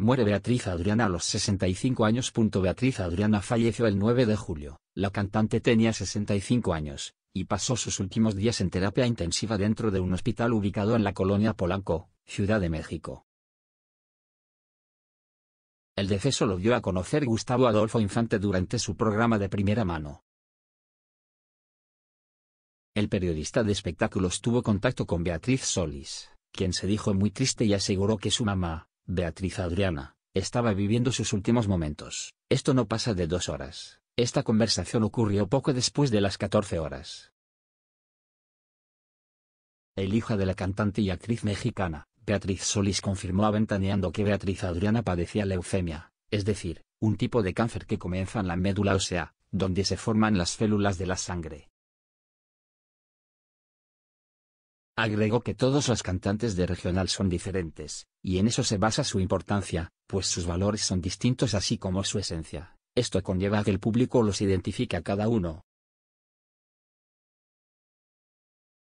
Muere Beatriz Adriana a los 65 años. Beatriz Adriana falleció el 9 de julio. La cantante tenía 65 años, y pasó sus últimos días en terapia intensiva dentro de un hospital ubicado en la colonia Polanco, Ciudad de México. El deceso lo dio a conocer Gustavo Adolfo Infante durante su programa de primera mano. El periodista de espectáculos tuvo contacto con Beatriz Solís, quien se dijo muy triste y aseguró que su mamá, Beatriz Adriana, estaba viviendo sus últimos momentos. Esto no pasa de dos horas. Esta conversación ocurrió poco después de las 14 horas. El hija de la cantante y actriz mexicana, Beatriz Solís confirmó aventaneando que Beatriz Adriana padecía leucemia, es decir, un tipo de cáncer que comienza en la médula ósea, donde se forman las células de la sangre. Agregó que todos los cantantes de regional son diferentes, y en eso se basa su importancia, pues sus valores son distintos así como su esencia. Esto conlleva a que el público los identifique a cada uno.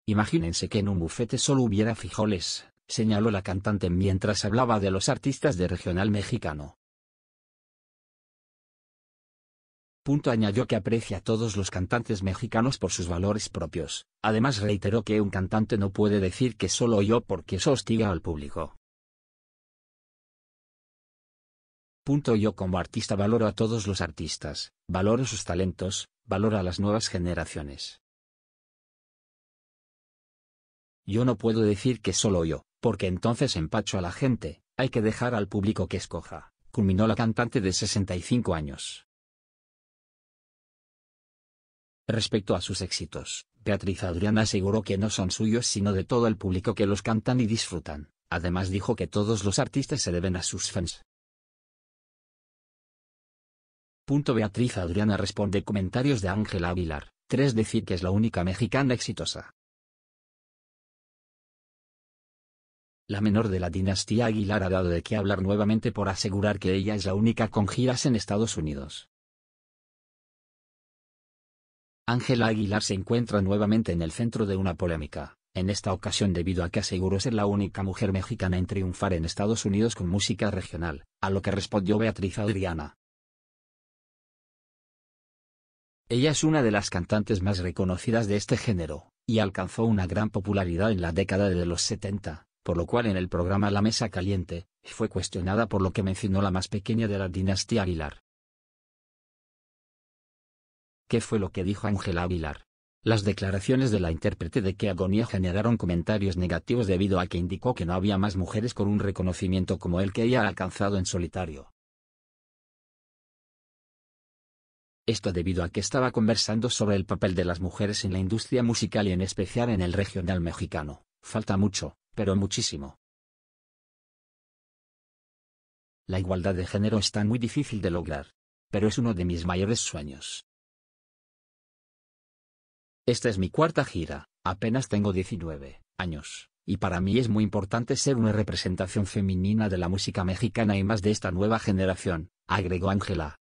Imagínense que en un bufete solo hubiera frijoles, señaló la cantante mientras hablaba de los artistas de regional mexicano. Punto añadió que aprecia a todos los cantantes mexicanos por sus valores propios, además reiteró que un cantante no puede decir que solo yo porque eso hostiga al público. Punto yo como artista valoro a todos los artistas, valoro sus talentos, valoro a las nuevas generaciones. Yo no puedo decir que solo yo, porque entonces empacho a la gente, hay que dejar al público que escoja, culminó la cantante de 65 años. Respecto a sus éxitos, Beatriz Adriana aseguró que no son suyos sino de todo el público que los cantan y disfrutan, además dijo que todos los artistas se deben a sus fans. Punto Beatriz Adriana responde comentarios de Ángela Aguilar, 3 decir que es la única mexicana exitosa. La menor de la dinastía Aguilar ha dado de qué hablar nuevamente por asegurar que ella es la única con giras en Estados Unidos. Ángela Aguilar se encuentra nuevamente en el centro de una polémica, en esta ocasión debido a que aseguró ser la única mujer mexicana en triunfar en Estados Unidos con música regional, a lo que respondió Beatriz Adriana. Ella es una de las cantantes más reconocidas de este género, y alcanzó una gran popularidad en la década de los 70, por lo cual en el programa La Mesa Caliente, fue cuestionada por lo que mencionó la más pequeña de la dinastía Aguilar. ¿Qué fue lo que dijo Ángela Aguilar? Las declaraciones de la intérprete de que agonía generaron comentarios negativos debido a que indicó que no había más mujeres con un reconocimiento como el que ella ha alcanzado en solitario. Esto debido a que estaba conversando sobre el papel de las mujeres en la industria musical y en especial en el regional mexicano. Falta mucho, pero muchísimo. La igualdad de género está muy difícil de lograr, pero es uno de mis mayores sueños. Esta es mi cuarta gira, apenas tengo 19 años, y para mí es muy importante ser una representación femenina de la música mexicana y más de esta nueva generación, agregó Ángela.